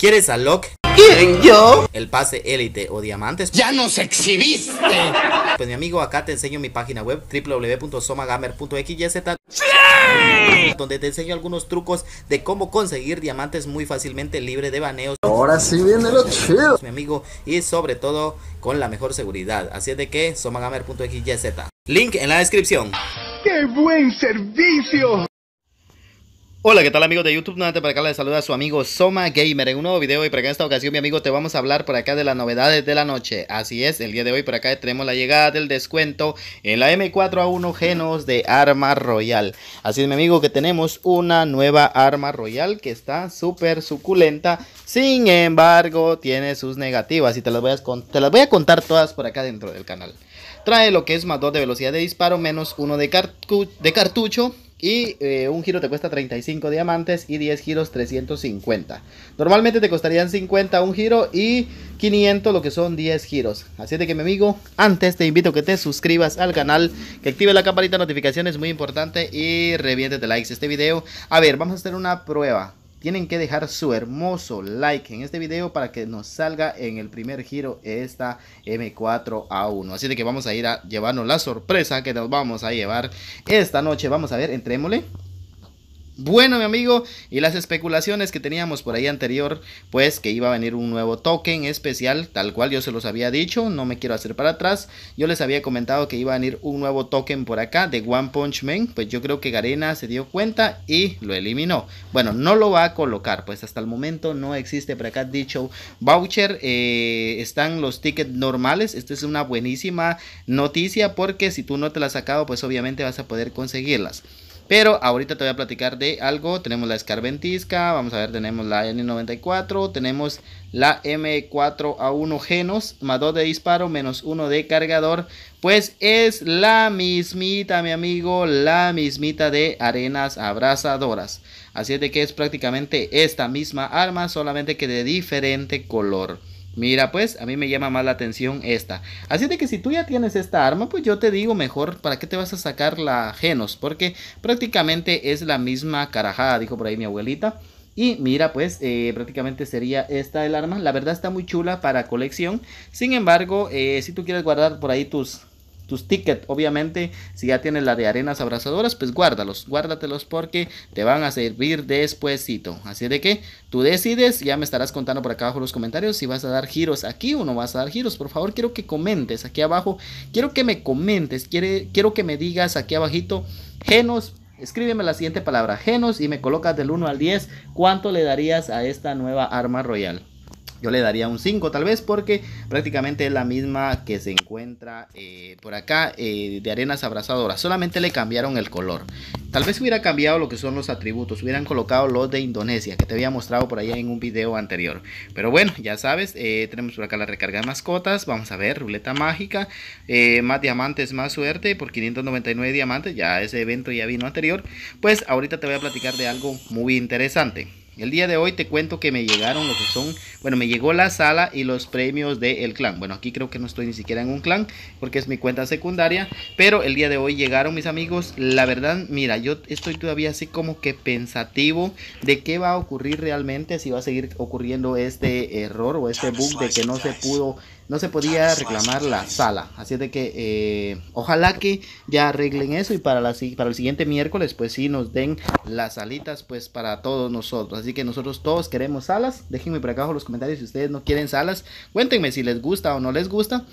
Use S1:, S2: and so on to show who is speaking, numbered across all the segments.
S1: ¿Quieres a Locke? ¿Quién, yo? El pase élite o diamantes. ¡Ya nos exhibiste! Pues mi amigo, acá te enseño mi página web www.somagamer.xyz ¡Sí! Donde te enseño algunos trucos de cómo conseguir diamantes muy fácilmente libre de baneos. Ahora sí viene lo chido. Mi amigo, y sobre todo con la mejor seguridad. Así es de que somagamer.xyz. Link en la descripción. ¡Qué buen servicio! Hola, ¿qué tal amigos de YouTube? Nuevamente para acá les saluda a su amigo Soma Gamer en un nuevo video y para acá en esta ocasión mi amigo te vamos a hablar por acá de las novedades de la noche. Así es, el día de hoy por acá tenemos la llegada del descuento en la M4A1 Genos de Arma Royal. Así es mi amigo que tenemos una nueva Arma Royal que está súper suculenta, sin embargo tiene sus negativas y te las voy a, te las voy a contar todas por acá dentro del canal. Trae lo que es más 2 de velocidad de disparo, menos 1 de cartucho y eh, un giro te cuesta 35 diamantes y 10 giros 350. Normalmente te costarían 50 un giro y 500 lo que son 10 giros. Así de que mi amigo, antes te invito a que te suscribas al canal, que active la campanita de notificaciones, muy importante, y reviéntete likes este video. A ver, vamos a hacer una prueba tienen que dejar su hermoso like en este video para que nos salga en el primer giro esta M4A1. Así de que vamos a ir a llevarnos la sorpresa que nos vamos a llevar esta noche. Vamos a ver, entrémosle bueno, mi amigo. Y las especulaciones que teníamos por ahí anterior, pues que iba a venir un nuevo token especial, tal cual yo se los había dicho, no me quiero hacer para atrás. Yo les había comentado que iba a venir un nuevo token por acá de One Punch Man, pues yo creo que Garena se dio cuenta y lo eliminó. Bueno, no lo va a colocar, pues hasta el momento no existe por acá dicho voucher. Eh, están los tickets normales, esta es una buenísima noticia porque si tú no te la has sacado, pues obviamente vas a poder conseguirlas. Pero ahorita te voy a platicar de algo. Tenemos la Scarventisca, vamos a ver, tenemos la N94, tenemos la M4A1 Genos, más 2 de disparo, menos 1 de cargador. Pues es la mismita, mi amigo, la mismita de arenas abrazadoras, Así es de que es prácticamente esta misma arma, solamente que de diferente color. Mira, pues a mí me llama más la atención esta. Así de que si tú ya tienes esta arma, pues yo te digo mejor para qué te vas a sacar la Genos, porque prácticamente es la misma carajada, dijo por ahí mi abuelita. Y mira, pues eh, prácticamente sería esta el arma. La verdad está muy chula para colección. Sin embargo, eh, si tú quieres guardar por ahí tus tus tickets. Obviamente, si ya tienes la de arenas abrazadoras, pues guárdalos, guárdatelos porque te van a servir despuesito. Así de que tú decides, ya me estarás contando por acá abajo en los comentarios si vas a dar giros aquí o no vas a dar giros. Por favor, quiero que comentes aquí abajo, quiero que me comentes, quiero que me digas aquí abajito, genos, Escríbeme la siguiente palabra, genos, y me colocas del 1 al 10 cuánto le darías a esta nueva arma royal. Yo le daría un 5 tal vez porque prácticamente es la misma que se encuentra eh, por acá eh, de arenas abrazadoras. Solamente le cambiaron el color. Tal vez hubiera cambiado lo que son los atributos. Hubieran colocado los de Indonesia que te había mostrado por allá en un video anterior. Pero bueno, ya sabes, eh, tenemos por acá la recarga de mascotas. Vamos a ver, ruleta mágica. más diamantes, más suerte por 599 diamantes. Ya ese evento ya vino anterior. Pues ahorita te voy a platicar de algo muy interesante. El día de hoy te cuento que me llegaron lo que son, bueno, me llegó la sala y los premios del clan. Bueno, aquí creo que no estoy ni siquiera en un clan porque es mi cuenta secundaria, pero el día de hoy llegaron mis amigos. La verdad, mira, yo estoy todavía así como que pensativo de qué va a ocurrir realmente, si va a seguir ocurriendo este error o este bug de que no se pudo no se podía reclamar la sala. Así de que eh, ojalá que ya arreglen eso y para, el siguiente miércoles pues sí nos den las salitas pues para todos nosotros. Así que nosotros todos queremos salas. Déjenme por acá abajo los comentarios si ustedes no quieren salas. Cuéntenme si les gusta o no les gusta.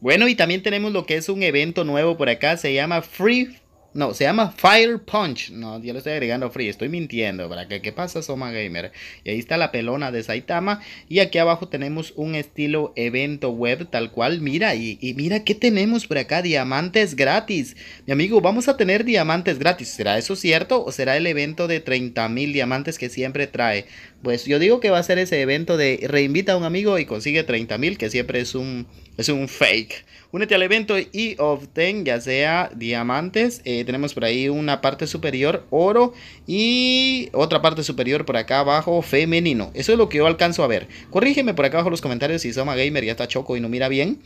S1: Bueno, y también tenemos lo que es un evento nuevo por acá, se llama Free no, se llama Fire Punch. No, ya lo estoy agregando free. Estoy mintiendo. ¿Para qué? ¿Qué pasa, Soma Gamer? Y ahí está la pelona de Saitama. Y aquí abajo tenemos un estilo evento web tal cual. Mira, y, y mira qué tenemos por acá. Diamantes gratis. Mi amigo, vamos a tener diamantes gratis. ¿Será eso cierto? ¿O será el evento de 30 mil diamantes que siempre trae? Pues yo digo que va a ser ese evento de reinvita a un amigo y consigue 30 mil, que siempre es un, es un fake. Únete al evento y obtén ya sea diamantes, eh, tenemos por ahí una parte superior oro y otra parte superior por acá abajo femenino. Eso es lo que yo alcanzo a ver. Corrígeme por acá abajo los comentarios si Soma Gamer ya está choco y no mira bien.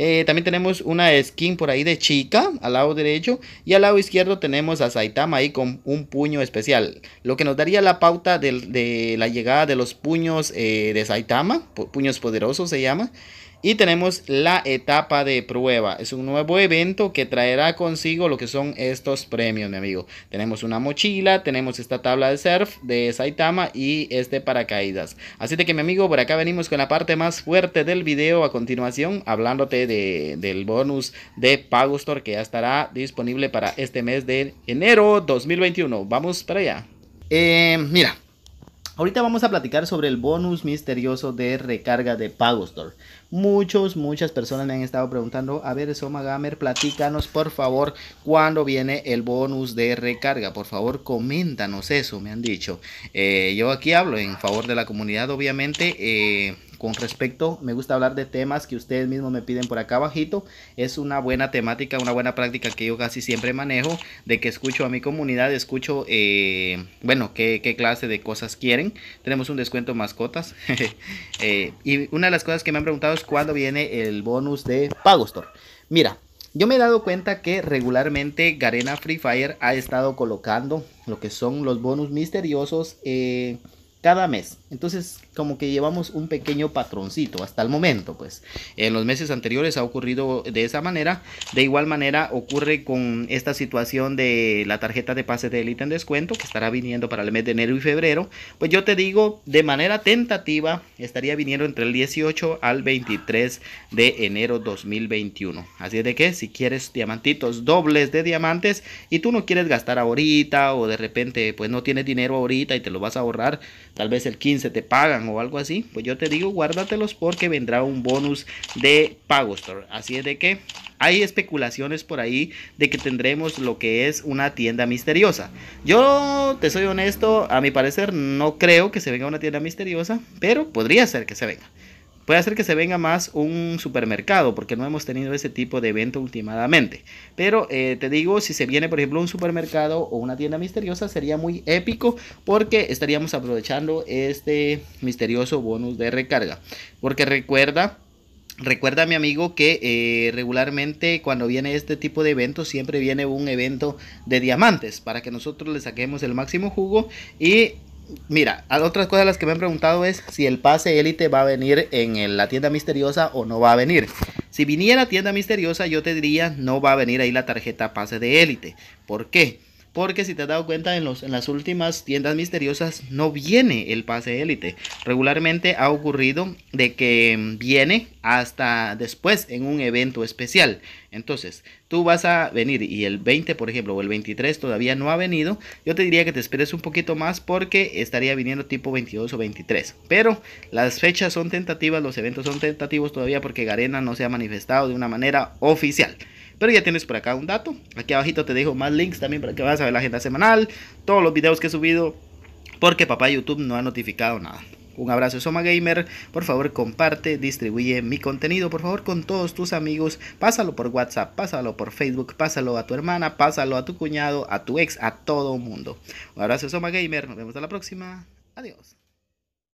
S1: Eh, también tenemos una skin por ahí de chica al lado derecho. Y al lado izquierdo tenemos a Saitama ahí con un puño especial. Lo que nos daría la pauta de, la llegada de los puños eh, de Saitama. Puños poderosos se llama. Y tenemos la etapa de prueba. Es un nuevo evento que traerá consigo lo que son estos premios, mi amigo. Tenemos una mochila, tenemos esta tabla de surf de Saitama y este paracaídas. Así que, mi amigo, por acá venimos con la parte más fuerte del video a continuación, hablándote del bonus de Pagostor que ya estará disponible para este mes de enero 2021. Vamos para allá. Eh, mira, Ahorita vamos a platicar sobre el bonus misterioso de recarga de Pagostor. Muchos, muchas personas me han estado preguntando, a ver, Soma Gamer, platícanos por favor cuándo viene el bonus de recarga. Por favor, coméntanos eso, me han dicho. Eh, yo aquí hablo en favor de la comunidad, obviamente. Eh, con respecto, me gusta hablar de temas que ustedes mismos me piden por acá abajito. Es una buena temática, una buena práctica que yo casi siempre manejo, de que escucho a mi comunidad, escucho, eh, bueno, qué, clase de cosas quieren. Tenemos un descuento mascotas. Eh, y una de las cosas que me han preguntado es cuándo viene el bonus de Pagostor. Mira, yo me he dado cuenta que regularmente Garena Free Fire ha estado colocando lo que son los bonus misteriosos eh, cada mes. Entonces, como que llevamos un pequeño patroncito hasta el momento, pues. En los meses anteriores ha ocurrido de esa manera. De igual manera ocurre con esta situación de la tarjeta de pases de élite en descuento que estará viniendo para el mes de enero y febrero. Pues yo te digo, de manera tentativa, estaría viniendo entre el 18 al 23 de enero 2021. Así es de que si quieres diamantitos dobles de diamantes y tú no quieres gastar ahorita o de repente pues no tienes dinero ahorita y te lo vas a ahorrar, tal vez el 15 te pagan o algo así, pues yo te digo guárdatelos porque vendrá un bonus de store Así es de que hay especulaciones por ahí de que tendremos lo que es una tienda misteriosa. Yo te soy honesto, a mi parecer no creo que se venga una tienda misteriosa, pero podría ser que se venga. Puede hacer que se venga más un supermercado, porque no hemos tenido ese tipo de evento últimamente. Pero eh, te digo, si se viene, por ejemplo, un supermercado o una tienda misteriosa, sería muy épico, porque estaríamos aprovechando este misterioso bonus de recarga. Porque recuerda Recuerda, mi amigo, que eh, regularmente cuando viene este tipo de eventos, siempre viene un evento de diamantes para que nosotros le saquemos el máximo jugo y mira, otras cosas las que me han preguntado es si el pase élite va a venir en la tienda misteriosa o no va a venir. Si viniera a tienda misteriosa, yo te diría no va a venir ahí la tarjeta pase de élite. ¿Por qué? Porque si te has dado cuenta, en, los, en las últimas tiendas misteriosas no viene el pase élite. Regularmente ha ocurrido de que viene hasta después en un evento especial. Entonces, tú vas a venir y el 20, por ejemplo, o el 23 todavía no ha venido. Yo te diría que te esperes un poquito más porque estaría viniendo tipo 22 o 23. Pero las fechas son tentativas, los eventos son tentativos todavía porque Garena no se ha manifestado de una manera oficial. Pero ya tienes por acá un dato. Aquí abajito te dejo más links también para que vayas a ver la agenda semanal, todos los videos que he subido, porque papá YouTube no ha notificado nada. Un abrazo Soma Gamer, por favor comparte, distribuye mi contenido, por favor con todos tus amigos, pásalo por WhatsApp, pásalo por Facebook, pásalo a tu hermana, pásalo a tu cuñado, a tu ex, a todo mundo. Un abrazo Soma Gamer, nos vemos a la próxima, adiós.